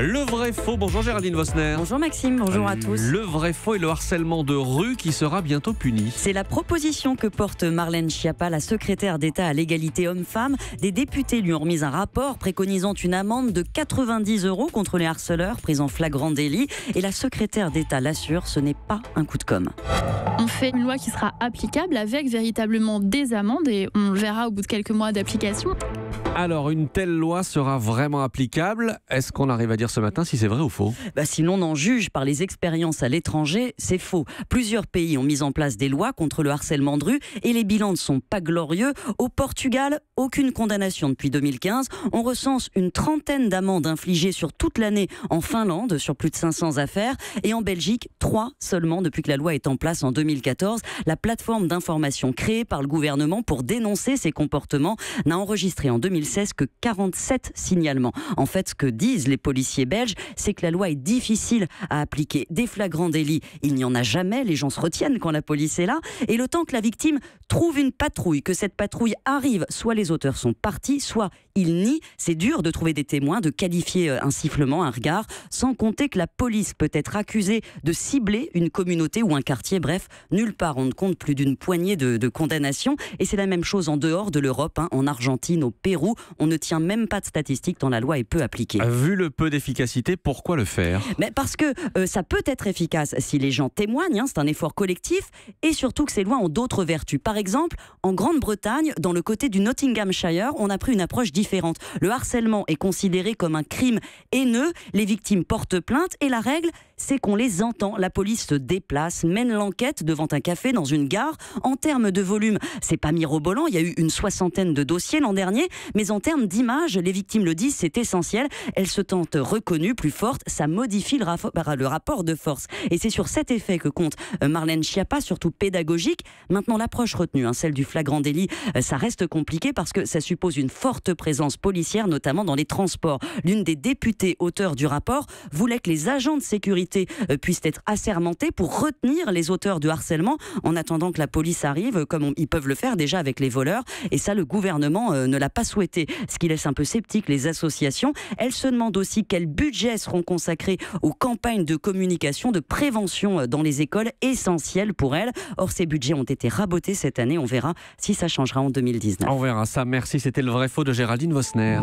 Le vrai faux. Bonjour Géraldine Vosner. Bonjour Maxime, bonjour à tous. Le vrai faux et le harcèlement de rue qui sera bientôt puni. C'est la proposition que porte Marlène Schiappa, la secrétaire d'État à l'égalité hommes-femmes. Des députés lui ont remis un rapport préconisant une amende de 90 euros contre les harceleurs pris en flagrant délit. Et la secrétaire d'État l'assure, ce n'est pas un coup de com'. On fait une loi qui sera applicable avec véritablement des amendes et on verra au bout de quelques mois d'application. Alors, une telle loi sera vraiment applicable Est-ce qu'on arrive à ce matin si c'est vrai ou faux bah, Si l'on en juge par les expériences à l'étranger, c'est faux. Plusieurs pays ont mis en place des lois contre le harcèlement de rue et les bilans ne sont pas glorieux. Au Portugal, aucune condamnation depuis 2015. On recense une trentaine d'amendes infligées sur toute l'année en Finlande, sur plus de 500 affaires, et en Belgique, trois seulement depuis que la loi est en place en 2014. La plateforme d'information créée par le gouvernement pour dénoncer ces comportements n'a enregistré en 2016 que 47 signalements. En fait, ce que disent les policiers, policiers c'est que la loi est difficile à appliquer. Des flagrants délits, il n'y en a jamais, les gens se retiennent quand la police est là, et le temps que la victime trouve une patrouille, que cette patrouille arrive, soit les auteurs sont partis, soit ils nient, c'est dur de trouver des témoins, de qualifier un euh, sifflement, un regard, sans compter que la police peut être accusée de cibler une communauté ou un quartier, bref, nulle part on ne compte plus d'une poignée de, condamnations, et c'est la même chose en dehors de l'Europe, hein. en Argentine, au Pérou, on ne tient même pas de statistiques tant la loi est peu appliquée. Vu le peu efficacité, pourquoi le faire Mais Parce que euh, ça peut être efficace si les gens témoignent, hein, c'est un effort collectif, et surtout que ces lois ont d'autres vertus. Par exemple, en Grande-Bretagne, dans le côté du Nottinghamshire, on a pris une approche différente. Le harcèlement est considéré comme un crime haineux, les victimes portent plainte, et la règle, c'est qu'on les entend. La police se déplace, mène l'enquête devant un café dans une gare. En termes de volume, c'est pas mirobolant. Il y a eu une soixantaine de dossiers l'an dernier, mais en termes d'image, les victimes le disent, c'est essentiel. Elles se tentent reconnues, plus fortes. Ça modifie le, bah, rapport, de force. Et c'est sur cet effet que compte euh, Marlène Schiappa, surtout pédagogique. Maintenant, l'approche retenue, hein, celle du flagrant délit, euh, ça reste compliqué parce que ça suppose une forte présence policière, notamment dans les transports. L'une des députées auteurs du rapport voulait que les agents de sécurité euh, puissent être assermentées pour retenir les auteurs de harcèlement en attendant que la police arrive, euh, comme ils peuvent le faire déjà avec les voleurs. Et ça, le gouvernement euh, ne l'a pas souhaité, ce qui laisse un peu sceptique les associations. Elles se demandent aussi quels budgets seront consacrés aux campagnes de communication, de prévention dans les écoles, essentielles pour elles. Or, ces budgets ont été rabotés cette année. On verra si ça changera en 2019. On verra ça. Merci. C'était le vrai faux de Géraldine Vosner.